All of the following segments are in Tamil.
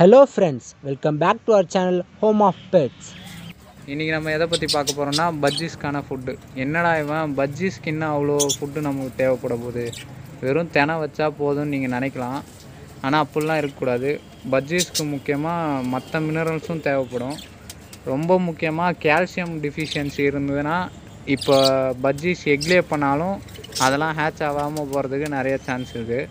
hello friends welcome back to our channel home of pets இன்றைக்கி நம்ம எதை பற்றி பார்க்க போகிறோம்னா பஜ்ஜிஸ்க்கான ஃபுட்டு என்னடா இவன் பஜ்ஜிஸ்க்கு இன்னும் அவ்வளோ ஃபுட்டு நமக்கு தேவைப்பட போகுது வெறும் தினை வச்சா போதும்னு நீங்கள் நினைக்கலாம் ஆனால் அப்படிலாம் இருக்கக்கூடாது பஜ்ஜிஸ்க்கு முக்கியமாக மற்ற மினரல்ஸும் தேவைப்படும் ரொம்ப முக்கியமாக கால்சியம் டிஃபிஷியன்சி இருந்ததுன்னா இப்போ பஜ்ஜிஸ் எக்லே பண்ணாலும் அதெல்லாம் ஹேச் ஆகாமல் போகிறதுக்கு நிறைய சான்ஸ் இருக்குது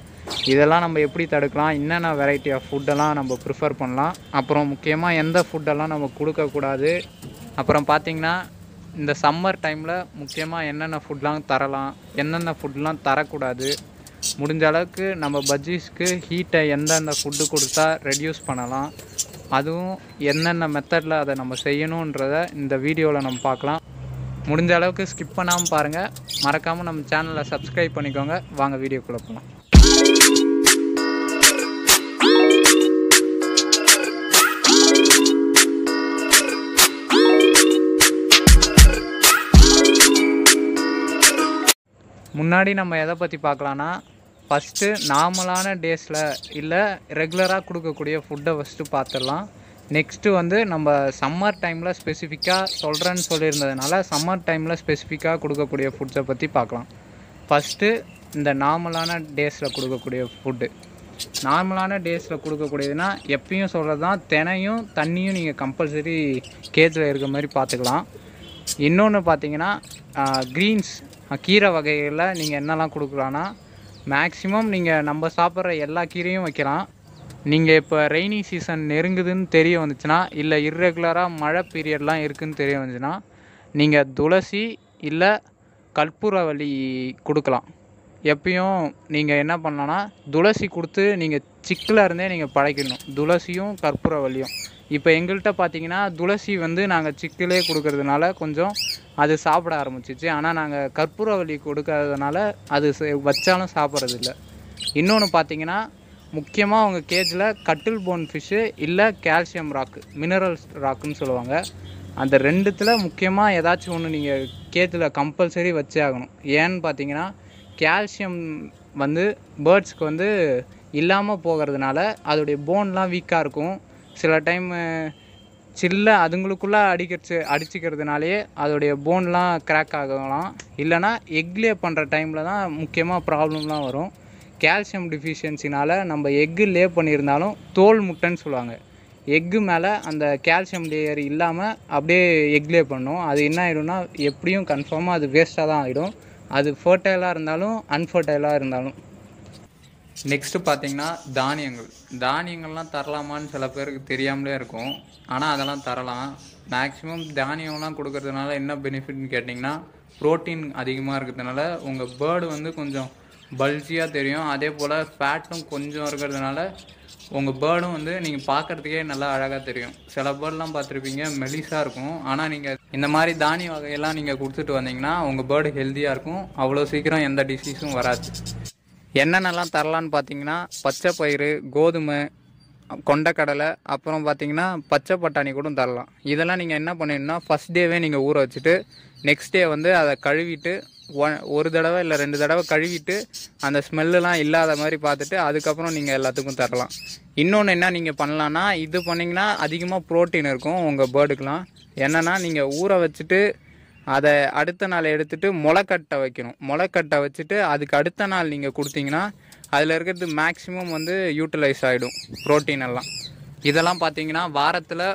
இதெல்லாம் நம்ம எப்படி தடுக்கலாம் என்னென்ன வெரைட்டி ஆஃப் ஃபுட்டெல்லாம் நம்ம ப்ரிஃபர் பண்ணலாம் அப்புறம் முக்கியமாக எந்த ஃபுட்டெல்லாம் நம்ம கொடுக்கக்கூடாது அப்புறம் பார்த்திங்கன்னா இந்த சம்மர் டைமில் முக்கியமாக என்னென்ன ஃபுட்லாம் தரலாம் என்னென்ன ஃபுட்லாம் தரக்கூடாது முடிஞ்ச அளவுக்கு நம்ம பஜ்ஜீஸ்க்கு ஹீட்டை எந்தெந்த ஃபுட்டு கொடுத்தா ரெடியூஸ் பண்ணலாம் அதுவும் என்னென்ன மெத்தடில் அதை நம்ம செய்யணுன்றத இந்த வீடியோவில் நம்ம பார்க்கலாம் முடிஞ்ச அளவுக்கு ஸ்கிப் பண்ணாமல் பாருங்கள் மறக்காமல் நம்ம சேனலை சப்ஸ்கிரைப் பண்ணிக்கோங்க வாங்க வீடியோக்குள்ளே போகலாம் முன்னாடி நம்ம எதை பற்றி பார்க்கலான்னா ஃபஸ்ட்டு நார்மலான டேஸில் இல்லை ரெகுலராக கொடுக்கக்கூடிய ஃபுட்டை ஃபஸ்ட்டு பார்த்துடலாம் நெக்ஸ்ட்டு வந்து நம்ம சம்மர் டைமில் ஸ்பெசிஃபிக்காக சொல்கிறேன்னு சொல்லியிருந்ததுனால சம்மர் டைமில் ஸ்பெசிஃபிக்காக கொடுக்கக்கூடிய ஃபுட்ஸை பற்றி பார்க்கலாம் ஃபஸ்ட்டு இந்த நார்மலான டேஸில் கொடுக்கக்கூடிய ஃபுட்டு நார்மலான டேஸில் கொடுக்கக்கூடியதுன்னா எப்பயும் சொல்கிறது தான் தினையும் தண்ணியும் நீங்கள் கம்பல்சரி கேஜில் இருக்க மாதிரி பார்த்துக்கலாம் இன்னொன்று பார்த்தீங்கன்னா க்ரீன்ஸ் கீரை வகைகளில் நீங்கள் என்னெல்லாம் கொடுக்குறான்னா மேக்ஸிமம் நீங்கள் நம்ம சாப்பிட்ற எல்லா கீரையும் வைக்கலாம் நீங்கள் இப்போ ரெய்னி சீசன் நெருங்குதுன்னு தெரிய வந்துச்சுன்னா இல்லை இர்ரெகுலராக மழை பீரியட்லாம் இருக்குதுன்னு தெரிய வந்துச்சுன்னா நீங்கள் துளசி இல்லை கற்பூரவள்ளி கொடுக்கலாம் எப்பயும் நீங்கள் என்ன பண்ணலான்னா துளசி கொடுத்து நீங்கள் சிக்கில் இருந்தே நீங்கள் பழக்கிடணும் துளசியும் கற்பூரவள்ளியும் இப்போ எங்கள்கிட்ட பார்த்தீங்கன்னா துளசி வந்து நாங்கள் சிக்கிலே கொடுக்கறதுனால கொஞ்சம் அது சாப்பிட ஆரம்பிச்சிச்சு ஆனால் நாங்கள் கற்பூரவள்ளி கொடுக்காததுனால அது வச்சாலும் சாப்பிட்றதில்ல இன்னொன்று பார்த்தீங்கன்னா முக்கியமாக அவங்க கேஜில் கட்டில் போன் ஃபிஷ்ஷு இல்லை கால்சியம் ராக்கு மினரல்ஸ் ராக்குன்னு சொல்லுவாங்க அந்த ரெண்டுத்தில் முக்கியமாக ஏதாச்சும் ஒன்று நீங்கள் கேஜில் கம்பல்சரி வச்சே ஆகணும் ஏன்னு பார்த்தீங்கன்னா கால்சியம் வந்து பேர்ட்ஸ்க்கு வந்து இல்லாமல் போகிறதுனால அதோடைய போன்லாம் வீக்காக இருக்கும் சில டைம் சில்ல அதுங்களுக்குள்ளே அடிக்கிறது அடிச்சிக்கிறதுனாலே அதோடைய போன்லாம் கிராக் ஆகலாம் இல்லைனா எக்லே பண்ணுற டைமில் தான் முக்கியமாக ப்ராப்ளம்லாம் வரும் கால்சியம் டிஃபிஷியன்சினால் நம்ம எக்கு லே பண்ணியிருந்தாலும் தோல் முட்டைன்னு சொல்லுவாங்க எக்கு மேலே அந்த கால்சியம் லேயர் இல்லாமல் அப்படியே எக்லே பண்ணும் அது என்ன ஆகிடும்னா எப்படியும் கன்ஃபார்மாக அது வேஸ்ட்டாக தான் ஆகிடும் அது ஃபர்டைலாக இருந்தாலும் அன்ஃபர்டைலாக இருந்தாலும் நெக்ஸ்ட்டு பார்த்தீங்கன்னா தானியங்கள் தானியங்கள்லாம் தரலாமான்னு சில பேருக்கு தெரியாமலே இருக்கும் ஆனால் அதெல்லாம் தரலாம் மேக்ஸிமம் தானியம்லாம் கொடுக்கறதுனால என்ன பெனிஃபிட்னு கேட்டிங்கன்னா ப்ரோட்டீன் அதிகமாக இருக்கிறதுனால உங்கள் பேர்டு வந்து கொஞ்சம் பல்ஜியாக தெரியும் அதே போல் ஃபேட்டும் கொஞ்சம் இருக்கிறதுனால உங்கள் பேர்டும் வந்து நீங்கள் பார்க்குறதுக்கே நல்லா அழகாக தெரியும் சில பேர்டெலாம் பார்த்துருப்பீங்க மெலிசாக இருக்கும் ஆனால் நீங்கள் இந்த மாதிரி தானிய வகையெல்லாம் நீங்கள் கொடுத்துட்டு வந்தீங்கன்னா உங்கள் பேர்டு ஹெல்த்தியாக இருக்கும் அவ்வளோ சீக்கிரம் எந்த டிசீஸும் வராது என்னென்னலாம் தரலான்னு பார்த்தீங்கன்னா பச்சை பயிறு கோதுமை கொண்டக்கடலை அப்புறம் பார்த்தீங்கன்னா பச்சை பட்டாணி கூட தரலாம் இதெல்லாம் நீங்கள் என்ன பண்ணிடணும்னா ஃபஸ்ட் டேவே நீங்கள் ஊற வச்சுட்டு நெக்ஸ்ட் டே வந்து அதை கழுவிட்டு ஒரு தடவை இல்லை ரெண்டு தடவை கழுவிட்டு அந்த ஸ்மெல்லாம் இல்லாத மாதிரி பார்த்துட்டு அதுக்கப்புறம் நீங்கள் எல்லாத்துக்கும் தரலாம் இன்னொன்று என்ன நீங்கள் பண்ணலான்னா இது பண்ணிங்கன்னா அதிகமாக ப்ரோட்டீன் இருக்கும் உங்கள் பேர்டுக்கெலாம் என்னென்னா நீங்கள் ஊற வச்சுட்டு அதை அடுத்த நாள் எடுத்துட்டு முளைக்கட்டை வைக்கணும் முளைக்கட்டை வச்சுட்டு அதுக்கு அடுத்த நாள் நீங்கள் கொடுத்தீங்கன்னா அதில் இருக்கிறது மேக்ஸிமம் வந்து யூட்டிலைஸ் ஆகிடும் ப்ரோட்டீன் எல்லாம் இதெல்லாம் பார்த்தீங்கன்னா வாரத்தில்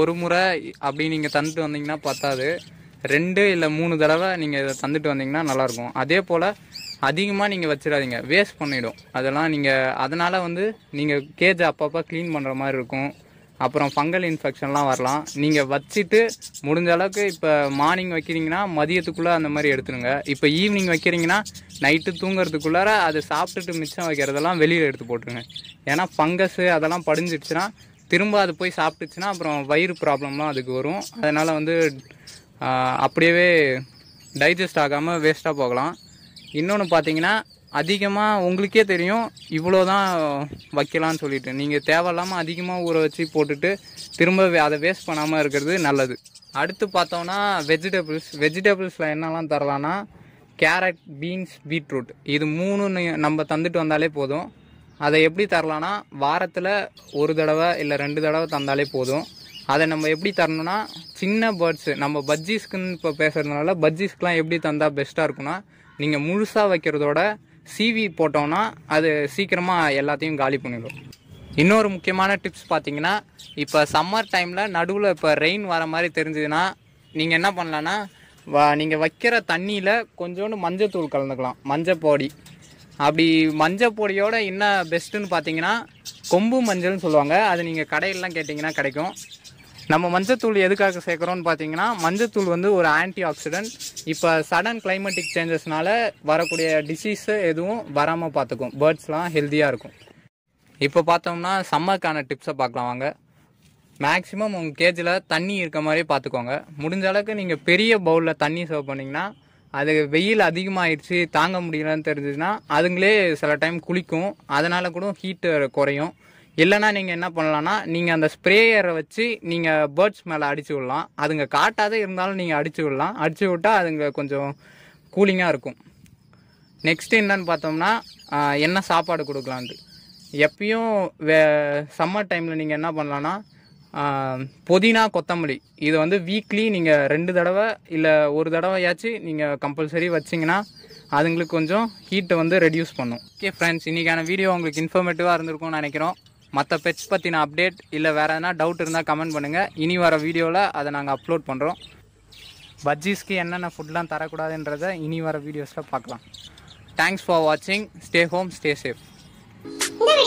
ஒரு முறை அப்படி நீங்கள் தந்துட்டு வந்தீங்கன்னா பத்தாது ரெண்டு இல்லை மூணு தடவை நீங்கள் இதை தந்துட்டு வந்தீங்கன்னா நல்லாயிருக்கும் அதே போல் அதிகமாக நீங்கள் வச்சிடாதீங்க வேஸ்ட் பண்ணிவிடும் அதெல்லாம் நீங்கள் அதனால் வந்து நீங்கள் கேஜ் அப்பப்போ க்ளீன் பண்ணுற மாதிரி இருக்கும் அப்புறம் ஃபங்கல் இன்ஃபெக்ஷன்லாம் வரலாம் நீங்கள் வச்சுட்டு முடிஞ்ச அளவுக்கு இப்போ மார்னிங் வைக்கிறீங்கன்னா மதியத்துக்குள்ளே அந்த மாதிரி எடுத்துருங்க இப்போ ஈவினிங் வைக்கிறீங்கன்னா நைட்டு தூங்குறதுக்குள்ளார அதை சாப்பிட்டுட்டு மிச்சம் வைக்கிறதெல்லாம் வெளியில் எடுத்து போட்டுருங்க ஏன்னா ஃபங்கஸு அதெல்லாம் படிஞ்சிடுச்சுன்னா திரும்ப அது போய் சாப்பிட்டுச்சுன்னா அப்புறம் வயிறு ப்ராப்ளம்லாம் அதுக்கு வரும் அதனால் வந்து அப்படியே டைஜஸ்ட் ஆகாமல் வேஸ்ட்டாக போகலாம் இன்னொன்று பார்த்தீங்கன்னா அதிகமாக உங்களுக்கே தெரியும் இவ்வளோ தான் வைக்கலான்னு சொல்லிட்டு நீங்கள் தேவையில்லாமல் அதிகமாக ஊற வச்சு போட்டுட்டு திரும்ப அதை வேஸ்ட் பண்ணாமல் இருக்கிறது நல்லது அடுத்து பார்த்தோன்னா வெஜிடபிள்ஸ் வெஜிடபிள்ஸில் என்னெல்லாம் தரலான்னா கேரட் பீன்ஸ் பீட்ரூட் இது மூணு நம்ம தந்துட்டு வந்தாலே போதும் அதை எப்படி தரலான்னா வாரத்தில் ஒரு தடவை இல்லை ரெண்டு தடவை தந்தாலே போதும் அதை நம்ம எப்படி தரணும்னா சின்ன பேர்ட்ஸு நம்ம பஜ்ஜீஸ்க்குன்னு இப்போ பேசுகிறதுனால பஜ்ஜீஸ்க்குலாம் எப்படி தந்தால் பெஸ்ட்டாக இருக்குன்னா நீங்கள் முழுசாக வைக்கிறதோட சிவி போட்டோம்னா அது சீக்கிரமாக எல்லாத்தையும் காலி பண்ணிடும் இன்னொரு முக்கியமான டிப்ஸ் பார்த்தீங்கன்னா இப்போ சம்மர் டைமில் நடுவில் இப்போ ரெயின் வர மாதிரி தெரிஞ்சதுன்னா நீங்கள் என்ன பண்ணலான்னா வ நீங்கள் வைக்கிற தண்ணியில் கொஞ்சோண்டு மஞ்சத்தூள் கலந்துக்கலாம் மஞ்சள் பொடி அப்படி மஞ்சள் பொடியோட என்ன பெஸ்ட்டுன்னு பார்த்தீங்கன்னா கொம்பு மஞ்சள்னு சொல்லுவாங்க அது நீங்கள் கடையிலலாம் கேட்டிங்கன்னா கிடைக்கும் நம்ம மஞ்சத்தூள் எதுக்காக சேர்க்குறோம்னு பார்த்தீங்கன்னா மஞ்சத்தூள் வந்து ஒரு ஆன்டி ஆக்சிடென்ட் இப்போ சடன் கிளைமேட்டிக் சேஞ்சஸ்னால வரக்கூடிய டிசீஸு எதுவும் வராமல் பார்த்துக்கும் பேர்ட்ஸ்லாம் ஹெல்த்தியாக இருக்கும் இப்போ பார்த்தோம்னா சம்மருக்கான டிப்ஸை பார்க்கலாம் வாங்க மேக்ஸிமம் உங்கள் கேஜில் தண்ணி இருக்க மாதிரி பார்த்துக்கோங்க முடிஞ்ச அளவுக்கு நீங்கள் பெரிய பவுலில் தண்ணி சர்வ் பண்ணிங்கன்னா அது வெயில் அதிகமாகிடுச்சு தாங்க முடியலன்னு தெரிஞ்சுதுன்னா அதுங்களே சில டைம் குளிக்கும் அதனால் கூட ஹீட்டு குறையும் இல்லைனா நீங்கள் என்ன பண்ணலான்னா நீங்கள் அந்த ஸ்ப்ரேயரை வச்சு நீங்கள் பேர்ட்ஸ் மேலே அடிச்சு விடலாம் அதுங்க காட்டாத இருந்தாலும் நீங்கள் அடிச்சு விடலாம் அடிச்சு விட்டால் அதுங்க கொஞ்சம் கூலிங்காக இருக்கும் நெக்ஸ்ட்டு என்னன்னு பார்த்தோம்னா என்ன சாப்பாடு கொடுக்கலான்ட்டு எப்பயும் வே சம்மர் டைமில் நீங்கள் என்ன பண்ணலான்னா புதினா கொத்தமல்லி இது வந்து வீக்லி நீங்கள் ரெண்டு தடவை இல்லை ஒரு தடவையாச்சும் நீங்கள் கம்பல்சரி வச்சிங்கன்னா அதுங்களுக்கு கொஞ்சம் ஹீட்டை வந்து ரெடியூஸ் பண்ணும் ஓகே ஃப்ரெண்ட்ஸ் இன்றைக்கான வீடியோ உங்களுக்கு இன்ஃபர்மேட்டிவாக இருந்திருக்கும்னு நினைக்கிறோம் மற்ற பெட்ஸ் பற்றின அப்டேட் இல்லை வேறு எதனா டவுட் இருந்தால் கமெண்ட் பண்ணுங்கள் இனி வர வீடியோவில் அதை நாங்கள் அப்லோட் பண்ணுறோம் பஜ்ஜீஸ்க்கு என்னென்ன ஃபுட்லாம் தரக்கூடாதுன்றதை இனி வர வீடியோஸில் பார்க்கலாம் தேங்க்ஸ் ஃபார் வாட்சிங் ஸ்டே ஹோம் ஸ்டே சேஃப்